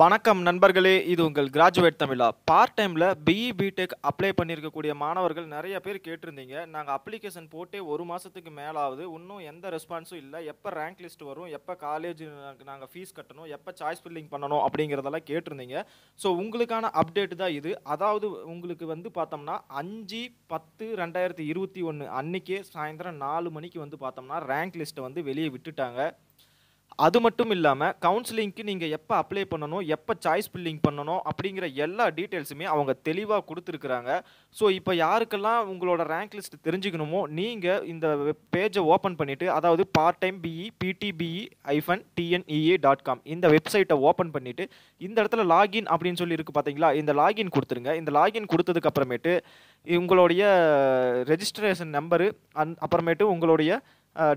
வணக்கம் நண்பர்களே இது உங்கள் கிராஜுவேட் தமிழா பார்ட் டைமில் பிஇ பிடெக் அப்ளை பண்ணியிருக்கக்கூடிய மாணவர்கள் நிறைய பேர் கேட்டிருந்தீங்க நாங்கள் அப்ளிகேஷன் போட்டே ஒரு மாதத்துக்கு மேலாவது இன்னும் எந்த ரெஸ்பான்ஸும் இல்லை எப்போ ரேங்க் லிஸ்ட் வரும் எப்போ காலேஜ் நாங்கள் ஃபீஸ் கட்டணும் எப்போ சாய்ஸ் ஃபில்லிங் பண்ணணும் அப்படிங்கிறதெல்லாம் கேட்டிருந்தீங்க ஸோ உங்களுக்கான அப்டேட் தான் இது அதாவது உங்களுக்கு வந்து பார்த்தோம்னா அஞ்சு பத்து ரெண்டாயிரத்தி இருபத்தி ஒன்று அன்றைக்கே சாயந்தரம் நாலு மணிக்கு வந்து பார்த்தோம்னா ரேங்க் லிஸ்ட்டை வந்து வெளியே விட்டுட்டாங்க அது மட்டும் இல்லாமல் கவுன்சிலிங்க்கு நீங்கள் எப்போ அப்ளை பண்ணணும் எப்போ சாய்ஸ் ஃபில்லிங் பண்ணணும் அப்படிங்கிற எல்லா டீட்டெயில்ஸுமே அவங்க தெளிவாக கொடுத்துருக்குறாங்க ஸோ இப்போ யாருக்கெல்லாம் உங்களோட ரேங்க் லிஸ்ட் தெரிஞ்சுக்கணுமோ நீங்கள் இந்த பேஜை ஓப்பன் பண்ணிவிட்டு அதாவது பார்ட் டைம் பிஇ பிடிபிஇ ஐஃபன் டிஎன்இஏ டாட் காம் இந்த வெப்சைட்டை ஓப்பன் பண்ணிவிட்டு இந்த இடத்துல லாகின் அப்படின்னு சொல்லி இருக்குது பார்த்தீங்களா இந்த லாகின் கொடுத்துருங்க இந்த லாகின் கொடுத்ததுக்கு அப்புறமேட்டு உங்களுடைய ரெஜிஸ்ட்ரேஷன் நம்பரு அந் அப்புறமேட்டு உங்களுடைய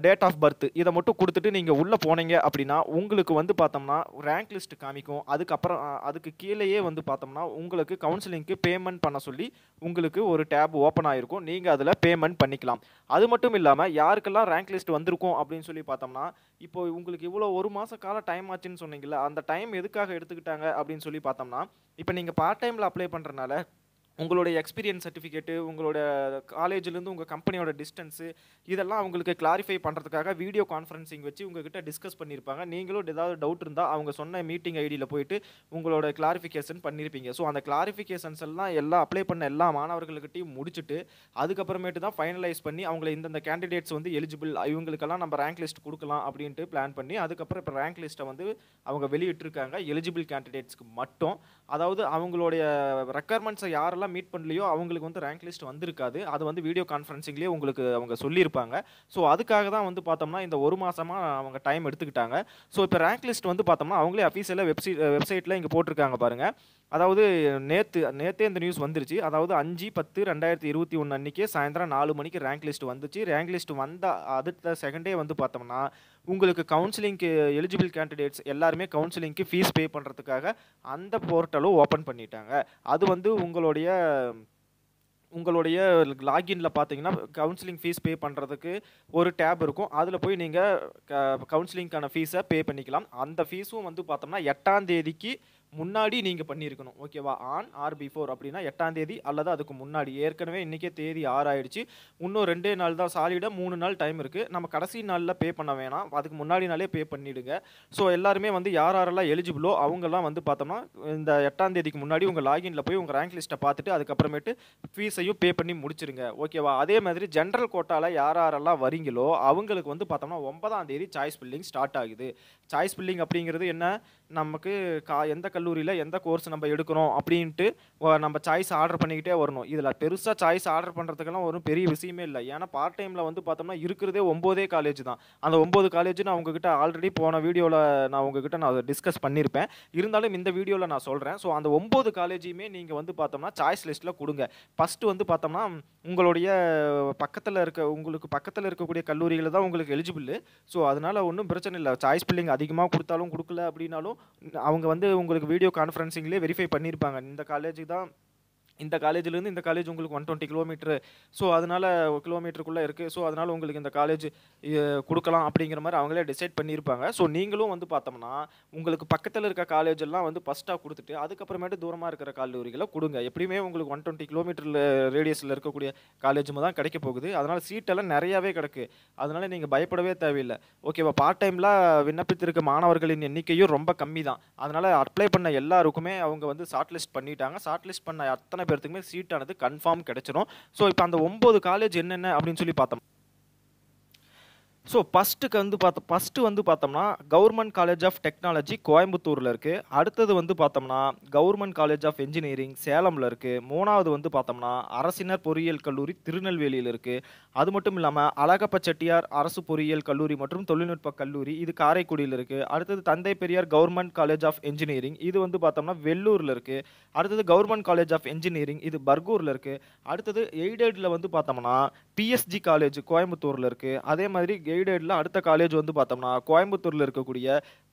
டேட் ஆஃப் பர்த் இதை மட்டும் கொடுத்துட்டு நீங்கள் உள்ளே போனீங்க அப்படின்னா உங்களுக்கு வந்து பார்த்தோம்னா ரேங்க் லிஸ்ட் காமிக்கும் அதுக்கப்புறம் அதுக்கு கீழேயே வந்து பார்த்தோம்னா உங்களுக்கு கவுன்சிலிங்க்கு பேமெண்ட் பண்ண சொல்லி உங்களுக்கு ஒரு டேப் ஓப்பன் ஆகிருக்கும் நீங்கள் அதில் பேமெண்ட் பண்ணிக்கலாம் அது மட்டும் இல்லாமல் யாருக்கெல்லாம் ரேங்க் லிஸ்ட் வந்திருக்கும் அப்படின்னு சொல்லி பார்த்தோம்னா இப்போ உங்களுக்கு இவ்வளோ ஒரு மாத கால டைம் ஆச்சுன்னு சொன்னீங்கல்ல அந்த டைம் எதுக்காக எடுத்துக்கிட்டாங்க அப்படின்னு சொல்லி பார்த்தோம்னா இப்போ நீங்கள் பார்ட் டைமில் அப்ளை பண்ணுறனால உங்களுடைய எக்ஸ்பீரியன்ஸ் சர்டிஃபிகேட்டு உங்களோட காலேஜ்லேருந்து உங்கள் கம்பெனியோட டிஸ்டன்ஸு இதெல்லாம் அவங்களுக்கு கிளாரிஃபை பண்ணுறதுக்காக வீடியோ கான்ஃபரன்சிங் வச்சு உங்ககிட்ட டிஸ்கஸ் பண்ணியிருப்பாங்க நீங்களும் ஏதாவது டவுட் இருந்தால் அவங்க சொன்ன மீட்டிங் ஐடியில் போயிட்டு உங்களோட கிளாரிஃபிகேஷன் பண்ணியிருப்பீங்க ஸோ அந்த கிளாரிஃபிகேஷன்ஸ் எல்லாம் எல்லா அப்ளை பண்ண எல்லா மாணவர்களுக்கிட்டையும் முடிச்சுட்டு அதுக்கப்புறமேட்டு தான் ஃபைனலைஸ் பண்ணி அவங்கள இந்தந்த கேண்டிடேட்ஸ் வந்து எலிஜிபிள் இவங்களுக்கெல்லாம் நம்ம ரேங்க் லிஸ்ட் கொடுக்கலாம் அப்படின்ட்டு பிளான் பண்ணி அதுக்கப்புறம் இப்போ ரேங்க் லிஸ்ட்டை வந்து அவங்க வெளியிட்டிருக்காங்க எலிஜிபிள் கேண்டிடேட்ஸ்க்கு மட்டும் அதாவது அவங்களுடைய ரெக்குயர்மெண்ட்ஸை யாரெல்லாம் யாரெல்லாம் மீட் பண்ணலையோ அவங்களுக்கு வந்து ரேங்க் லிஸ்ட் வந்திருக்காது அது வந்து வீடியோ கான்ஃபரன்சிங்லேயே உங்களுக்கு அவங்க சொல்லியிருப்பாங்க ஸோ அதுக்காக தான் வந்து பார்த்தோம்னா இந்த ஒரு மாதமாக அவங்க டைம் எடுத்துக்கிட்டாங்க ஸோ இப்போ ரேங்க் லிஸ்ட் வந்து பார்த்தோம்னா அவங்களே அஃபீஷியலாக வெப்சைட் வெப்சைட்டில் இங்கே போட்டிருக்காங்க பாருங்கள் அதாவது நேற்று நேற்றே இந்த நியூஸ் வந்துருச்சு அதாவது அஞ்சு பத்து ரெண்டாயிரத்தி இருபத்தி ஒன்று அன்றைக்கே சாயந்தரம் நாலு மணிக்கு ரேங்க் லிஸ்ட் வந்துச்சு ரேங்க் லிஸ்ட் வந்த அடுத்த செகண்டே வந்து பார்த்தோம்னா உங்களுக்கு கவுன்சிலிங்க்கு எலிஜிபிள் கேண்டிடேட்ஸ் எல்லாருமே கவுன்சிலிங்க்கு ஃபீஸ் பே பண்ணுறதுக்காக அந்த போர்ட்டலும் ஓப்பன் பண்ணிட்டாங்க அது வந்து உங்களுடைய உங்களுடைய லாகின்ல பார்த்தீங்கன்னா கவுன்சிலிங் ஃபீஸ் பே பண்ணுறதுக்கு ஒரு டேப் இருக்கும் அதில் போய் நீங்கள் க கவுன்சிலிங்க்கான ஃபீஸை பே பண்ணிக்கலாம் அந்த ஃபீஸும் வந்து பார்த்தோம்னா எட்டாம் தேதிக்கு முன்னாடி நீங்கள் பண்ணியிருக்கணும் ஓகேவா ஆன் ஆர் பிஃபோர் அப்படின்னா எட்டாம் தேதி அல்லது அதுக்கு முன்னாடி ஏற்கனவே இன்றைக்கே தேதி ஆறாயிடுச்சு இன்னும் ரெண்டே நாள் தான் சாலிட மூணு நாள் டைம் இருக்குது நம்ம கடைசி நாளில் பே பண்ண வேணாம் அதுக்கு முன்னாடி நாளே பே பண்ணிவிடுங்க ஸோ எல்லாருமே வந்து யார் யாரெல்லாம் எலிஜிபிளோ அவங்கெல்லாம் வந்து பார்த்தோம்னா இந்த எட்டாம் தேதிக்கு முன்னாடி உங்கள் லாகின்ல போய் உங்கள் ரேங்க் லிஸ்ட்டை பார்த்துட்டு அதுக்கப்புறமேட்டு ஃபீஸையும் பே பண்ணி முடிச்சிருங்க ஓகேவா அதே மாதிரி ஜென்ரல் கோட்டாவில் யார் யாரெல்லாம் வரீங்களோ அவங்களுக்கு வந்து பார்த்தோம்னா ஒன்பதாம் தேதி சாய்ஸ் பில்லிங் ஸ்டார்ட் ஆகுது சாய்ஸ் பில்லிங் அப்படிங்கிறது என்ன நமக்கு கா எந்த கல் கல்லூரியில் எந்த கோர்ஸ் நம்ம எடுக்கணும் அப்படின்ட்டு நம்ம சாய்ஸ் ஆர்டர் பண்ணிக்கிட்டே வரணும் இதில் பெருசாக சாய்ஸ் ஆர்டர் பண்ணுறதுக்கெல்லாம் ஒரு பெரிய விஷயமே இல்லை ஏன்னா பார்ட் டைமில் வந்து பார்த்தோம்னா இருக்கிறதே ஒம்போதே காலேஜ் தான் அந்த ஒம்பது காலேஜ் நான் உங்ககிட்ட ஆல்ரெடி போன வீடியோவில் நான் உங்ககிட்ட நான் அதை டிஸ்கஸ் பண்ணியிருப்பேன் இருந்தாலும் இந்த வீடியோவில் நான் சொல்கிறேன் ஸோ அந்த ஒம்பது காலேஜையுமே நீங்கள் வந்து பார்த்தோம்னா சாய்ஸ் லிஸ்ட்டில் கொடுங்க ஃபஸ்ட்டு வந்து பார்த்தோம்னா உங்களுடைய பக்கத்தில் இருக்க உங்களுக்கு பக்கத்தில் இருக்கக்கூடிய கல்லூரிகள் தான் உங்களுக்கு எலிஜிபிள் ஸோ அதனால் ஒன்றும் பிரச்சனை இல்லை சாய்ஸ் பில்லிங் அதிகமாக கொடுத்தாலும் கொடுக்கல அப்படின்னாலும் அவங்க வந்து உங்களுக்கு வீடியோ கான்ஃபரன்சிங்லேயே வெரிஃபை பண்ணியிருப்பாங்க இந்த காலேஜுக்கு தான் இந்த காலேஜ்லேருந்து இந்த காலேஜ் உங்களுக்கு ஒன் டுவெண்ட்டி கிலோமீட்டர் ஸோ அதனால் கிலோமீட்டருக்குள்ளே இருக்குது ஸோ அதனால் உங்களுக்கு இந்த காலேஜ் கொடுக்கலாம் அப்படிங்கிற மாதிரி அவங்களே டிசைட் பண்ணியிருப்பாங்க ஸோ நீங்களும் வந்து பார்த்தோம்னா உங்களுக்கு பக்கத்தில் இருக்க காலேஜ் எல்லாம் வந்து ஃபஸ்ட்டாக கொடுத்துட்டு அதுக்கப்புறமேட்டு தூரமாக இருக்கிற கல்லூரிகளை கொடுங்க எப்படியுமே உங்களுக்கு ஒன் டுவெண்ட்டி கிலோமீட்டரில் ரேடியஸில் இருக்கக்கூடிய காலேஜுமே தான் கிடைக்க போகுது அதனால் சீட்டெல்லாம் நிறையாவே கிடக்கு அதனால் நீங்கள் பயப்படவே தேவையில்லை ஓகேவா பார்ட் டைமில் விண்ணப்பித்திருக்க மாணவர்களின் எண்ணிக்கையும் ரொம்ப கம்மி தான் அதனால் அப்ளை பண்ண எல்லாருக்குமே அவங்க வந்து ஷார்ட் லிஸ்ட் பண்ணிட்டாங்க ஷார்ட் லிஸ்ட் பண்ண அத்தனை பேர்த்துக்குமே சீட்டானது கன்ஃபார்ம் கிடைச்சிரும் ஸோ இப்போ அந்த ஒம்பது காலேஜ் என்னென்ன அப்படின்னு சொல்லி பார்த்தோம் ஸோ ஃபஸ்ட்டுக்கு வந்து பார்த்தோம் ஃபஸ்ட்டு வந்து பார்த்தோம்னா கவர்மெண்ட் காலேஜ் ஆஃப் டெக்னாலஜி கோயம்புத்தூரில் இருக்குது அடுத்தது வந்து பார்த்தோம்னா கவர்மெண்ட் காலேஜ் ஆஃப் இன்ஜினியரிங் சேலமில் இருக்குது மூணாவது வந்து பார்த்தோம்னா அரசினர் பொறியியல் கல்லூரி திருநெல்வேலியில் இருக்குது அது மட்டும் இல்லாமல் அழகப்ப செட்டியார் அரசு பொறியியல் கல்லூரி மற்றும் தொழில்நுட்ப கல்லூரி இது காரைக்குடியில் இருக்குது அடுத்தது Thanthai Periyar government college of engineering இது வந்து பார்த்தோம்னா வெள்ளூரில் இருக்குது அடுத்தது கவர்மெண்ட் காலேஜ் ஆஃப் இன்ஜினியரிங் இது பர்கூரில் இருக்குது அடுத்தது எய்டெடில் வந்து பார்த்தோம்னா பிஎஸ்ஜி காலேஜ் கோயம்புத்தூரில் இருக்குது அதே மாதிரி எய்டடில் அடுத்த காலேஜ் வந்து பார்த்தோம்னா கோயம்புத்தூரில் இருக்கக்கூடிய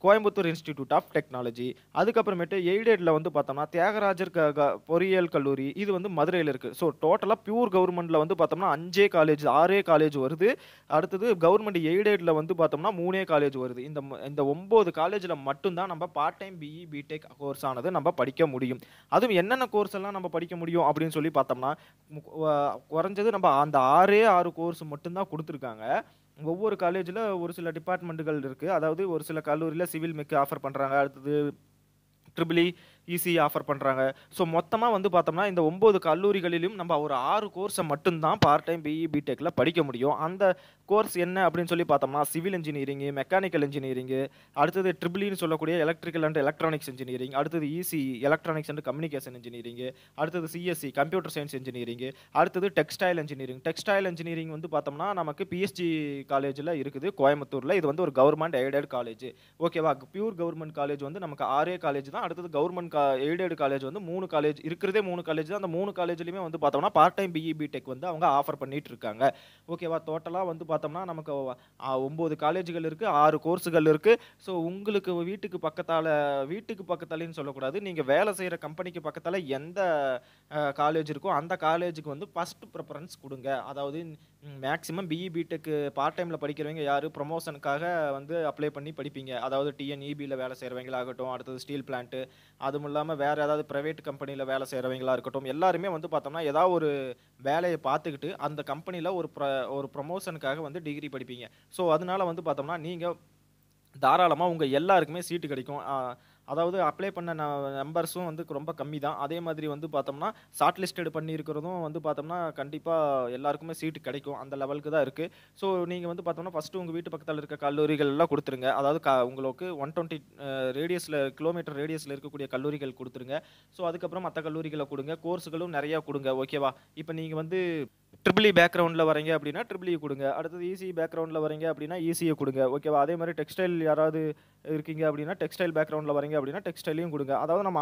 கோயம்புத்தூர் இன்ஸ்டிடியூட் ஆஃப் டெக்னாலஜி அதுக்கப்புறமேட்டு எய்டடில் வந்து பார்த்தோம்னா தியாகராஜர் க பொறியியல் கல்லூரி இது வந்து மதுரையில் இருக்குது ஸோ டோட்டலாக பியூர் கவர்மெண்ட்டில் வந்து பார்த்தோம்னா அஞ்சே காலேஜ் ஆறே காலேஜ் வருது அடுத்தது கவர்மெண்ட் எய்டடில் வந்து பார்த்தோம்னா மூணே காலேஜ் வருது இந்த இந்த ஒம்பது காலேஜில் மட்டும்தான் நம்ம part time BE BTech course ஆனது நம்ம படிக்க முடியும் அதுவும் என்னென்ன கோர்ஸ் எல்லாம் நம்ம படிக்க முடியும் அப்படின்னு சொல்லி பார்த்தோம்னா குறைஞ்சது நம்ம அந்த ஆறே ஆறு கோர்ஸ் மட்டும்தான் கொடுத்துருக்காங்க ஒவ்வொரு காலேஜில் ஒரு சில டிபார்ட்மெண்ட்டுகள் இருக்குது அதாவது ஒரு சில கல்லூரியில் சிவில் மெக்கு ஆஃபர் பண்ணுறாங்க அடுத்தது ட்ரிபிளி ஈஸியாக e ஆஃபர் e பண்ணுறாங்க ஸோ மொத்தமாக வந்து பார்த்தோம்னா இந்த ஒம்பது கல்லூரிகளிலும் நம்ம ஒரு ஆறு கோர்ஸை மட்டும்தான் பார்ட் டைம் பிஇ பிடெக்கில் படிக்க முடியும் அந்த கோர்ஸ் என்ன அப்படின்னு சொல்லி பார்த்தோம்னா சிவில் இன்ஜினியரிங்கு மெக்கானிக்கல் இன்ஜினியரிங்கு அடுத்தது ட்ரிபிள்னு e சொல்லக்கூடிய எலக்ட்ரிக்கல் அண்ட் எலக்ட்ரானிக்ஸ் இன்ஜினியரிங் அடுத்தது EC electronics and communication engineering அடுத்தது சிஎஸ்சி கம்ப்யூட்டர் சயின்ஸ் இன்ஜினியரிங்கு அடுத்தது டெக்ஸ்டைல் இன்ஜினியரிங் டெக்ஸ்டைல் இன்ஜினியரிங் வந்து பார்த்தோம்னா நமக்கு பிஎஸ்டி காலேஜில் இருக்குது கோயம்புத்தூரில் இது வந்து ஒரு கவர்மெண்ட் எய்டட் காலேஜ் ஓகேவா பியூர் கவர்மெண்ட் காலேஜ் வந்து நமக்கு ஆரே காலேஜ் தான் அடுத்தது கவர்மெண்ட் கா எய்டெட் காலேஜ் வந்து மூணு காலேஜ் இருக்கிறதே மூணு காலேஜ் தான் அந்த மூணு காலேஜ்லையுமே வந்து பார்த்தோம்னா பார்ட் டைம் பிஇ பிடெக் வந்து அவங்க ஆஃபர் பண்ணிட்டு இருக்காங்க ஓகேவா டோட்டலாக வந்து பார்த்தோம்னா நமக்கு ஒம்பது காலேஜ்கள் இருக்குது ஆறு கோர்ஸுகள் இருக்குது ஸோ உங்களுக்கு வீட்டுக்கு பக்கத்தால் வீட்டுக்கு பக்கத்தாலேன்னு சொல்லக்கூடாது நீங்கள் வேலை செய்கிற கம்பெனிக்கு பக்கத்தால் எந்த காலேஜ் இருக்கோ அந்த காலேஜுக்கு வந்து ஃபஸ்ட்டு ப்ரிஃபரன்ஸ் கொடுங்க அதாவது மேக்ஸிமம் பிஇ பிடெக்கு பார்ட் டைமில் படிக்கிறவங்க யார் ப்ரொமோஷனுக்காக வந்து அப்ளை பண்ணி படிப்பீங்க அதாவது டிஎன்இபியில் e வேலை செய்கிறவங்களாகட்டும் அடுத்தது ஸ்டீல் பிளான்ட்டு அது அதுவும் இல்லாமல் வேறு ஏதாவது ப்ரைவேட் கம்பெனியில் வேலை செய்கிறவங்களா இருக்கட்டும் எல்லாருமே வந்து பார்த்தோம்னா ஏதாவது ஒரு வேலையை பார்த்துக்கிட்டு அந்த கம்பெனியில் ஒரு ப்ர ஒரு ப்ரொமோஷனுக்காக வந்து டிகிரி படிப்பீங்க ஸோ அதனால வந்து பார்த்தோம்னா நீங்கள் தாராளமாக உங்கள் எல்லாருக்குமே சீட்டு கிடைக்கும் அதாவது அப்ளை பண்ண நம்பர்ஸும் வந்து ரொம்ப கம்மி தான் அதே மாதிரி வந்து பார்த்தோம்னா ஷார்ட் லிஸ்டட் பண்ணியிருக்கிறதும் வந்து பார்த்தோம்னா கண்டிப்பாக எல்லாருக்குமே சீட்டு கிடைக்கும் அந்த லெவலுக்கு தான் இருக்குது ஸோ நீங்கள் வந்து பார்த்தோம்னா ஃபஸ்ட்டு உங்கள் வீட்டு பக்கத்தில் இருக்க கல்லூரிகள் எல்லாம் கொடுத்துருங்க அதாவது க உங்களுக்கு ஒன் டுவெண்ட்டி ரேடியஸில் கிலோமீட்டர் ரேடியஸில் இருக்கக்கூடிய கல்லூரிகள் கொடுத்துருங்க ஸோ அதுக்கப்புறம் மற்ற கல்லூரிகளை கொடுங்க கோர்ஸுகளும் நிறையா கொடுங்க ஓகேவா இப்போ நீங்கள் வந்து ட்ரிபிள் இ பேக்ரவுண்டில் வரீங்க அப்படின்னா ட்ரிபிள் இ e கொடுங்க அடுத்தது ஈசி பேக்ரவுண்டில் வரீங்க அப்படின்னா ஈஸியை e e கொடுங்க ஓகேவா அதே மாதிரி டெக்ஸ்டைல் யாராவது இருக்கீங்க அப்படின்னா டெக்ஸ்டைல் பேக்ரவுண்டில் வரீங்க அப்படின்னா டெக்ஸ்டைலையும் கொடுங்க அதாவது நம்ம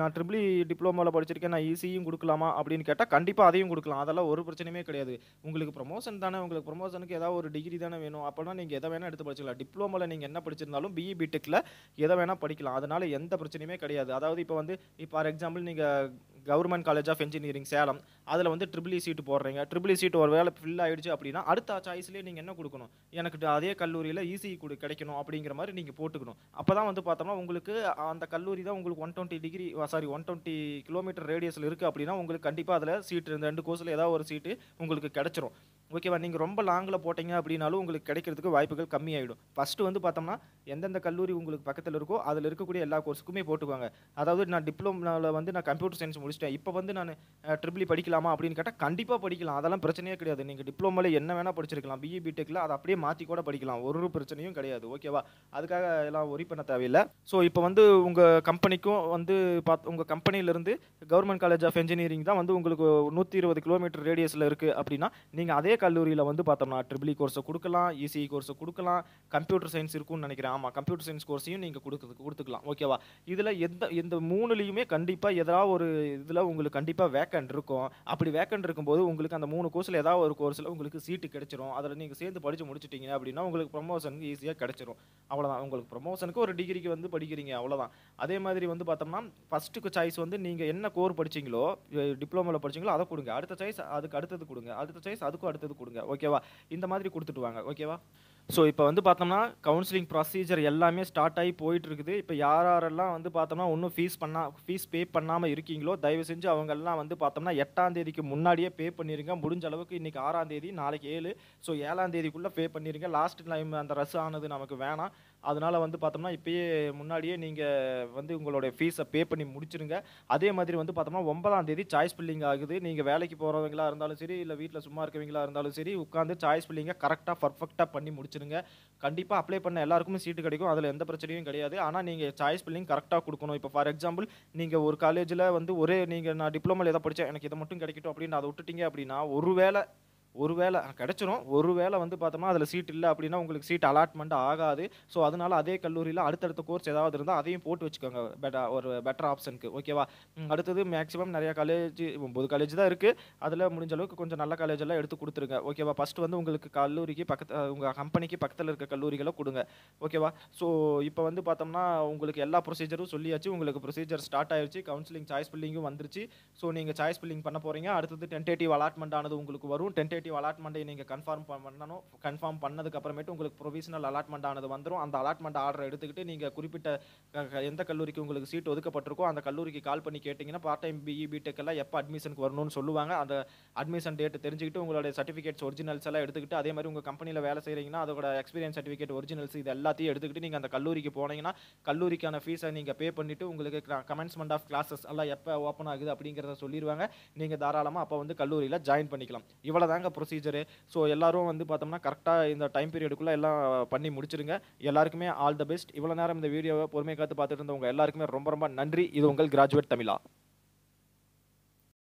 நான் ட்ரிபிளி டிப்ளமோவில் படிச்சிருக்கேன் நான் ஈஸியும் கொடுக்கலாமா அப்படின்னு கேட்டால் கண்டிப்பாக அதையும் கொடுக்கலாம் அதெல்லாம் ஒரு பிரச்சனையுமே கிடையாது உங்களுக்கு ப்ரொமோஷன் தானே உங்களுக்கு ப்ரொமோஷனுக்கு ஏதாவது ஒரு டிகிரி தானே வேணும் அப்படின்னா நீங்கள் எதை வேணால் எடுத்து படிச்சிக்கலாம் டிப்ளமோவில் நீங்கள் என்ன படிச்சிருந்தாலும் பிஇ பிடெக்கில் e எதை வேணால் படிக்கலாம் அதனால் எந்த பிரச்சனையுமே கிடையாது அதாவது இப்போ வந்து இப்போ ஃபார் எக்ஸாம்பிள் நீங்கள் government college of engineering Salem அதில் வந்து ட்ரிபிள் சீட்டு e போடுறீங்க ட்ரிபிள் சீட் e ஒரு வேலை ஃபில் ஆகிடுச்சு அப்படின்னா அடுத்த சாய்ஸ்லேயே நீங்கள் என்ன கொடுக்கணும் எனக்கு அதே கல்லூரியில் ஈஸி e கொடு கிடைக்கணும் அப்படிங்கிற மாதிரி நீங்கள் போட்டுக்கணும் அப்போ தான் வந்து பார்த்தோம்னா உங்களுக்கு அந்த கல்லூரி தான் உங்களுக்கு one twenty degree sorry one twenty kilometre ரேடியஸில் இருக்குது அப்படின்னா உங்களுக்கு கண்டிப்பாக அதில் சீட்டு ரெண்டு கோர்ஸில் ஏதாவது ஒரு சீட்டு உங்களுக்கு கிடச்சிரும் ஓகேவா நீங்கள் ரொம்ப லாங்கில் போட்டிங்க அப்படின்னாலும் உங்களுக்கு கிடைக்கிறதுக்கு வாய்ப்புகள் கம்மியாயிடும் ஃபஸ்ட்டு வந்து பார்த்தோம்னா எந்தெந்த கல்லூரி உங்களுக்கு பக்கத்தில் இருக்கோ அதில் இருக்கக்கூடிய எல்லா கோர்ஸுக்குமே போட்டுக்குவாங்க அதாவது நான் டிப்ளமாவில் வந்து நான் கம்ப்யூட்டர் சயின்ஸ் முடிச்சிட்டேன் இப்போ வந்து நான் ட்ரிபிளி e படிக்கலாமா அப்படின்னு கேட்டால் கண்டிப்பாக படிக்கலாம் அதெல்லாம் பிரச்சனையே கிடையாது நீங்கள் டிப்ளமாவில் என்ன வேணால் படிச்சிருக்கலாம் பிஇ பிடெக்கில் e, அதை அப்படியே மாற்றி கூட படிக்கலாம் ஒரு பிரச்சனையும் கிடையாது ஓகேவா அதுக்காக எல்லாம் ஒரி பண்ண தேவையில்லை ஸோ இப்போ வந்து உங்கள் கம்பெனிக்கும் வந்து பார்த்து உங்கள் கம்பெனியிலேருந்து கவர்மெண்ட் காலேஜ் ஆஃப் என்ஜினியரிங் தான் வந்து உங்களுக்கு நூற்றி இருபது கிலோமீட்டர் ரேடியஸில் இருக்குது அப்படின்னா நீங்கள் அதே கல்லூரியில் வந்து பார்த்தோம்னா ட்ரிபிள் இ கோர்ஸை கொடுக்கலாம் இசிஇ e கோர்ஸை e கொடுக்கலாம் கம்ப்யூட்டர் சயின்ஸ் இருக்கும்னு நினைக்கிறேன் ஆமாம் கம்ப்யூட்டர் சயின்ஸ் கோர்ஸையும் நீங்கள் கொடுக்கு கொடுத்துக்கலாம் ஓகேவா இதில் எந்த இந்த மூணுலேயுமே கண்டிப்பாக ஏதாவது ஒரு இதில் உங்களுக்கு கண்டிப்பாக வேக்கண்ட் இருக்கும் அப்படி வேக்கண்ட் இருக்கும்போது உங்களுக்கு அந்த மூணு கோர்ஸில் ஏதாவது ஒரு கோர்ஸில் உங்களுக்கு சீட்டு கிடைச்சிரும் அதில் நீங்கள் சேர்ந்து படித்து முடிச்சிட்டிங்க அப்படின்னா உங்களுக்கு ப்ரொமோஷனுக்கு ஈஸியாக கிடைச்சிரும் அவ்வளோதான் உங்களுக்கு ப்ரொமோஷனுக்கு ஒரு டிகிரிக்கு வந்து படிக்கிறீங்க அவ்வளோதான் அதே மாதிரி வந்து பார்த்தோம்னா ஃபஸ்ட்டுக்கு சாய்ஸ் வந்து நீங்கள் என்ன கோர் படிச்சிங்களோ டிப்ளமோவில் படிச்சிங்களோ அதை கொடுங்க அடுத்த சாய்ஸ் அதுக்கு அடுத்தது கொடுங்க அடுத்த சாய்ஸ் அதுக்கும் அடுத்த அடுத்தது கொடுங்க ஓகேவா இந்த மாதிரி கொடுத்துட்டு வாங்க ஓகேவா ஸோ இப்போ வந்து பார்த்தோம்னா கவுன்சிலிங் ப்ரொசீஜர் எல்லாமே ஸ்டார்ட் ஆகி போயிட்டு இருக்குது இப்போ யார் யாரெல்லாம் வந்து பார்த்தோம்னா ஒன்றும் ஃபீஸ் பண்ணா ஃபீஸ் பே பண்ணாமல் இருக்கீங்களோ தயவு செஞ்சு அவங்கெல்லாம் வந்து பார்த்தோம்னா எட்டாம் தேதிக்கு முன்னாடியே பே பண்ணிருங்க முடிஞ்ச அளவுக்கு இன்றைக்கி ஆறாம் தேதி நாளைக்கு ஏழு ஸோ ஏழாம் தேதிக்குள்ளே பே பண்ணிருங்க லாஸ்ட் டைம் அந்த ரஸ் ஆனது நமக்கு வேணாம் அதனால் வந்து பார்த்தோம்னா இப்போயே முன்னாடியே நீங்கள் வந்து உங்களுடைய ஃபீஸை பே பண்ணி முடிச்சிருங்க அதே மாதிரி வந்து பார்த்தோம்னா ஒன்பதாம் தேதி சாய்ஸ் பில்லிங் ஆகுது நீங்கள் வேலைக்கு போகிறவங்களா இருந்தாலும் சரி இல்லை வீட்டில் சும்மா இருக்கவங்களா இருந்தாலும் சரி உட்காந்து சாய்ஸ் பில்லிங்கை கரெக்டாக பர்ஃபெக்டாக பண்ணி முடிச்சு வச்சுருங்க கண்டிப்பாக அப்ளை பண்ண எல்லாருக்குமே சீட்டு கிடைக்கும் அதில் எந்த பிரச்சனையும் கிடையாது ஆனால் நீங்கள் சாய்ஸ் பில்லிங் கரெக்டாக கொடுக்கணும் இப்போ ஃபார் எக்ஸாம்பிள் நீங்கள் ஒரு காலேஜில் வந்து ஒரே நீங்கள் நான் டிப்ளமோவில் எதை படித்தேன் எனக்கு இதை மட்டும் கிடைக்கட்டும் அப்படின்னு அதை விட்டுட்டீங்க அப்படின்னா ஒருவேளை ஒரு வேளை கிடச்சிரும் ஒரு வேளை வந்து பார்த்தோம்னா அதில் சீட் இல்லை அப்படின்னா உங்களுக்கு சீட் அலாட்மெண்ட் ஆகாது ஸோ அதனால அதே கல்லூரியில் அடுத்தடுத்த கோர்ஸ் ஏதாவது இருந்தால் அதையும் போட்டு வச்சுக்கோங்க பெட்டா ஒரு பெட்டர் ஆப்ஷனுக்கு ஓகேவா அடுத்தது மேக்ஸிமம் நிறையா காலேஜ் ஒம்பது காலேஜ் தான் இருக்குது அதில் முடிஞ்ச அளவுக்கு கொஞ்சம் நல்ல காலேஜ் எல்லாம் எடுத்து கொடுத்துருங்க ஓகேவா ஃபஸ்ட்டு வந்து உங்களுக்கு கல்லூரிக்கு பக்கத்து உங்கள் கம்பெனிக்கு பக்கத்தில் இருக்க கல்லூரிகளை கொடுங்க ஓகேவா ஸோ இப்போ வந்து பார்த்தோம்னா உங்களுக்கு எல்லா ப்ரொசீஜரும் சொல்லியாச்சு உங்களுக்கு ப்ரொசீஜர் ஸ்டார்ட் ஆயிடுச்சு கவுன்சிலிங் சாய்ஸ் பில்லிங்கும் வந்துருச்சு ஸோ நீங்கள் சாய்ஸ் பில்லிங் பண்ண போகிறீங்க அடுத்தது டென்டேட்டிவ் அலாட்மெண்ட் ஆனது உங்களுக்கு வரும் டென்டேட்டிவ் டென்டேட்டிவ் அலாட்மெண்ட்டை நீங்கள் கன்ஃபார்ம் பண்ணணும் கன்ஃபார்ம் பண்ணதுக்கு அப்புறமேட்டு உங்களுக்கு ப்ரொவிஷனல் அலாட்மெண்ட் ஆனது வந்துடும் அந்த அலாட்மெண்ட் ஆர்டர் எடுத்துக்கிட்டு நீங்கள் குறிப்பிட்ட எந்த கல்லூரிக்கு உங்களுக்கு சீட் ஒதுக்கப்பட்டிருக்கோ அந்த கல்லூரிக்கு கால் பண்ணி கேட்டிங்கன்னா part time BE e, BTech எல்லாம் எப்போ அட்மிஷனுக்கு வரணும்னு சொல்லுவாங்க அந்த அட்மிஷன் டேட் தெரிஞ்சுக்கிட்டு உங்களுடைய சர்டிஃபிகேட்ஸ் ஒரிஜினல்ஸ் எல்லாம் எடுத்துக்கிட்டு அதே மாதிரி உங்கள் கம்பெனியில் வேலை செய்கிறீங்கன்னா அதோட எக்ஸ்பீரியன்ஸ் சர்டிஃபிகேட் ஒரிஜினல்ஸ் இது எல்லாத்தையும் எடுத்துக்கிட்டு நீங்கள் அந்த கல்லூரிக்கு போனீங்கன்னா கல்லூரிக்கான ஃபீஸை நீங்கள் பே பண்ணிவிட்டு உங்களுக்கு கமென்ஸ்மெண்ட் ஆஃப் கிளாஸஸ் எல்லாம் எப்போ ஓப்பன் ஆகுது அப்படிங்கிறத சொல்லிடுவாங்க நீங்கள் தாராளமாக அப்போ வந்து கல்லூரியில் ஜாயின் பண்ணிக்கலாம் இவ்வளோ தாங்க ப்ரொசீஜரு ஸோ எல்லாரும் வந்து பார்த்தோம்னா கரெக்டாக இந்த டைம் பீரியடுக்குள்ளே எல்லாம் பண்ணி முடிச்சிருங்க எல்லாருக்குமே ஆல் த பெஸ்ட் இவ்வளோ நேரம் இந்த வீடியோவை பொறுமை காத்து பார்த்துட்டு இருந்தவங்க எல்லாருக்குமே ரொம்ப ரொம்ப நன்றி இது உங்கள் கிராஜுவேட் தமிழா